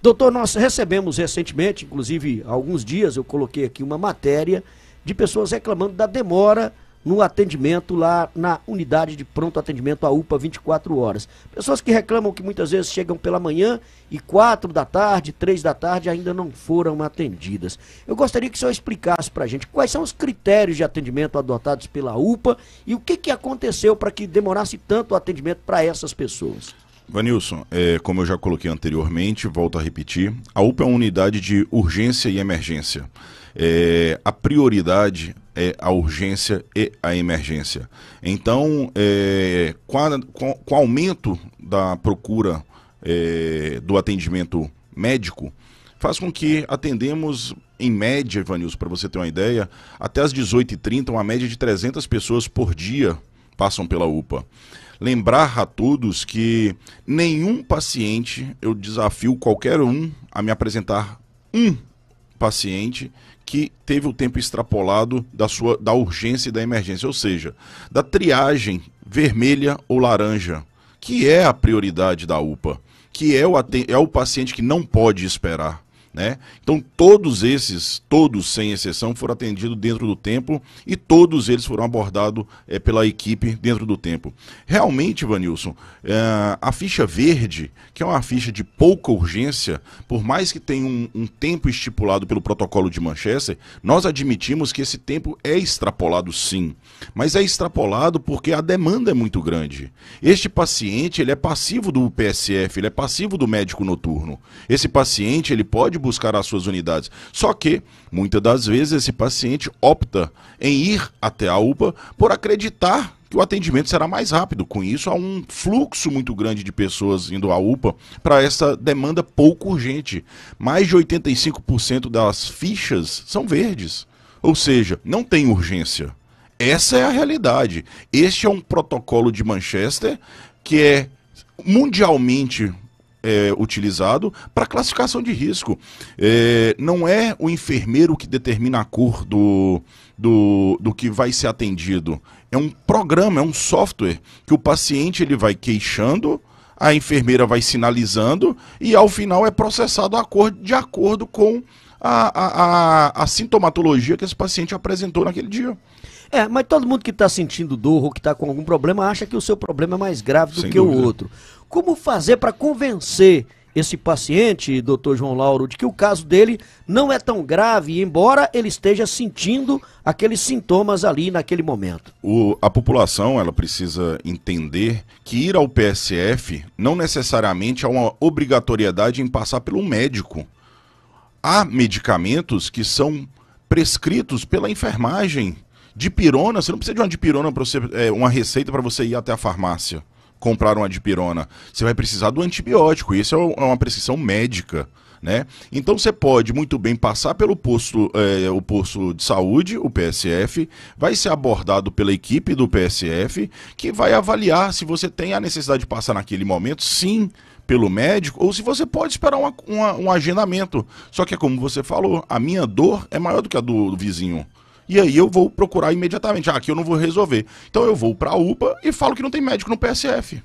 Doutor, nós recebemos recentemente, inclusive alguns dias, eu coloquei aqui uma matéria de pessoas reclamando da demora no atendimento lá na unidade de pronto atendimento a UPA 24 horas. Pessoas que reclamam que muitas vezes chegam pela manhã e 4 da tarde, 3 da tarde ainda não foram atendidas. Eu gostaria que o senhor explicasse para a gente quais são os critérios de atendimento adotados pela UPA e o que, que aconteceu para que demorasse tanto o atendimento para essas pessoas. Vanilson, é, como eu já coloquei anteriormente, volto a repetir, a UPA é uma unidade de urgência e emergência. É, a prioridade é a urgência e a emergência. Então, é, com, a, com, o aumento da procura é, do atendimento médico, faz com que atendemos, em média, Vanilson, para você ter uma ideia, até as 18h30, uma média de 300 pessoas por dia passam pela UPA lembrar a todos que nenhum paciente, eu desafio qualquer um a me apresentar um paciente que teve o tempo extrapolado da sua da urgência e da emergência, ou seja, da triagem vermelha ou laranja, que é a prioridade da UPA, que é o, é o paciente que não pode esperar. Né? Então todos esses, todos sem exceção, foram atendidos dentro do tempo e todos eles foram abordados é, pela equipe dentro do tempo. Realmente, Vanilson, é, a ficha verde, que é uma ficha de pouca urgência, por mais que tenha um, um tempo estipulado pelo protocolo de Manchester, nós admitimos que esse tempo é extrapolado sim, mas é extrapolado porque a demanda é muito grande. Este paciente ele é passivo do PSF, ele é passivo do médico noturno. Esse paciente ele pode buscar as suas unidades. Só que, muitas das vezes, esse paciente opta em ir até a UPA por acreditar que o atendimento será mais rápido. Com isso, há um fluxo muito grande de pessoas indo à UPA para essa demanda pouco urgente. Mais de 85% das fichas são verdes, ou seja, não tem urgência. Essa é a realidade. Este é um protocolo de Manchester que é mundialmente é, utilizado para classificação de risco. É, não é o enfermeiro que determina a cor do, do, do que vai ser atendido. É um programa, é um software que o paciente ele vai queixando, a enfermeira vai sinalizando e ao final é processado a cor de acordo com a, a, a, a sintomatologia que esse paciente apresentou naquele dia. É, mas todo mundo que está sentindo dor ou que está com algum problema acha que o seu problema é mais grave do Sem que dúvida. o outro. Como fazer para convencer esse paciente, doutor João Lauro, de que o caso dele não é tão grave, embora ele esteja sentindo aqueles sintomas ali naquele momento. O, a população ela precisa entender que ir ao PSF não necessariamente é uma obrigatoriedade em passar pelo médico. Há medicamentos que são prescritos pela enfermagem. Dipirona, você não precisa de uma dipirona para você, é, uma receita para você ir até a farmácia comprar uma dipirona? Você vai precisar do antibiótico, e isso é, é uma prescrição médica. Né? Então você pode muito bem passar pelo posto, é, o posto de saúde, o PSF, vai ser abordado pela equipe do PSF, que vai avaliar se você tem a necessidade de passar naquele momento, sim, pelo médico, ou se você pode esperar uma, uma, um agendamento. Só que é como você falou, a minha dor é maior do que a do, do vizinho e aí eu vou procurar imediatamente. Ah, aqui eu não vou resolver. Então eu vou para a UPA e falo que não tem médico no PSF.